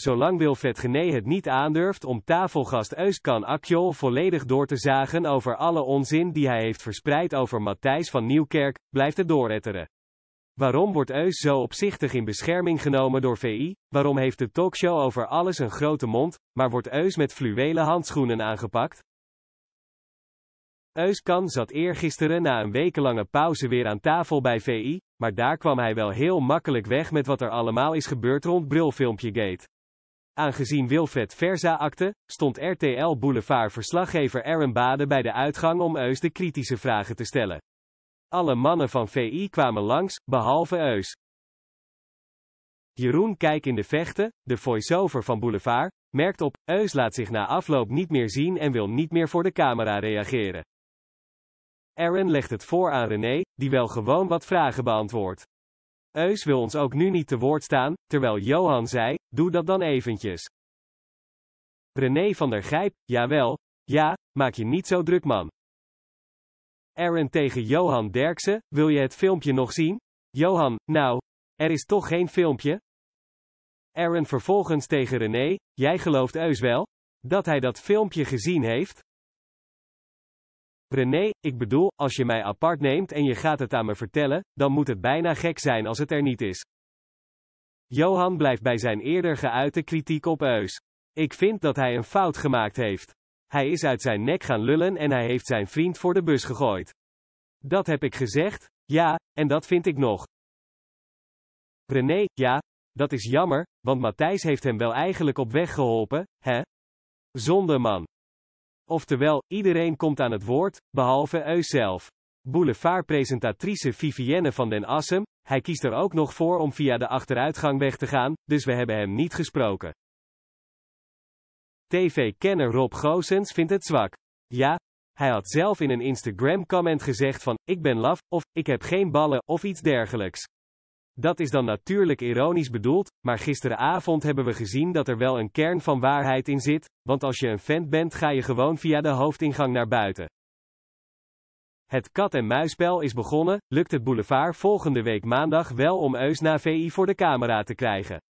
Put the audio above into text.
zolang Wilfred Gené het niet aandurft om tafelgast Euskan Akjol volledig door te zagen over alle onzin die hij heeft verspreid over Matthijs van Nieuwkerk, blijft het dooretteren. Waarom wordt Eus zo opzichtig in bescherming genomen door VI? Waarom heeft de talkshow over alles een grote mond, maar wordt Eus met fluwelen handschoenen aangepakt? Euskan zat eergisteren na een wekenlange pauze weer aan tafel bij VI, maar daar kwam hij wel heel makkelijk weg met wat er allemaal is gebeurd rond brilfilmpje Gate. Aangezien Wilfred Verza akte, stond RTL Boulevard verslaggever Aaron Bade bij de uitgang om Eus de kritische vragen te stellen. Alle mannen van VI kwamen langs, behalve Eus. Jeroen Kijk in de vechten, de voice-over van Boulevard, merkt op, Eus laat zich na afloop niet meer zien en wil niet meer voor de camera reageren. Aaron legt het voor aan René, die wel gewoon wat vragen beantwoordt. Eus wil ons ook nu niet te woord staan, terwijl Johan zei, doe dat dan eventjes. René van der Gijp, jawel, ja, maak je niet zo druk man. Aaron tegen Johan Derksen, wil je het filmpje nog zien? Johan, nou, er is toch geen filmpje? Aaron vervolgens tegen René, jij gelooft Eus wel? Dat hij dat filmpje gezien heeft? René, ik bedoel, als je mij apart neemt en je gaat het aan me vertellen, dan moet het bijna gek zijn als het er niet is. Johan blijft bij zijn eerder geuite kritiek op Eus. Ik vind dat hij een fout gemaakt heeft. Hij is uit zijn nek gaan lullen en hij heeft zijn vriend voor de bus gegooid. Dat heb ik gezegd, ja, en dat vind ik nog. René, ja, dat is jammer, want Matthijs heeft hem wel eigenlijk op weg geholpen, hè? Zonde man oftewel, iedereen komt aan het woord, behalve zelf. Boulevardpresentatrice Vivienne van den Assem, hij kiest er ook nog voor om via de achteruitgang weg te gaan, dus we hebben hem niet gesproken. TV-kenner Rob Goosens vindt het zwak. Ja, hij had zelf in een Instagram-comment gezegd van, ik ben laf, of, ik heb geen ballen, of iets dergelijks. Dat is dan natuurlijk ironisch bedoeld, maar gisteravond hebben we gezien dat er wel een kern van waarheid in zit, want als je een vent bent ga je gewoon via de hoofdingang naar buiten. Het kat-en-muisspel is begonnen, lukt het boulevard volgende week maandag wel om Eus na VI voor de camera te krijgen.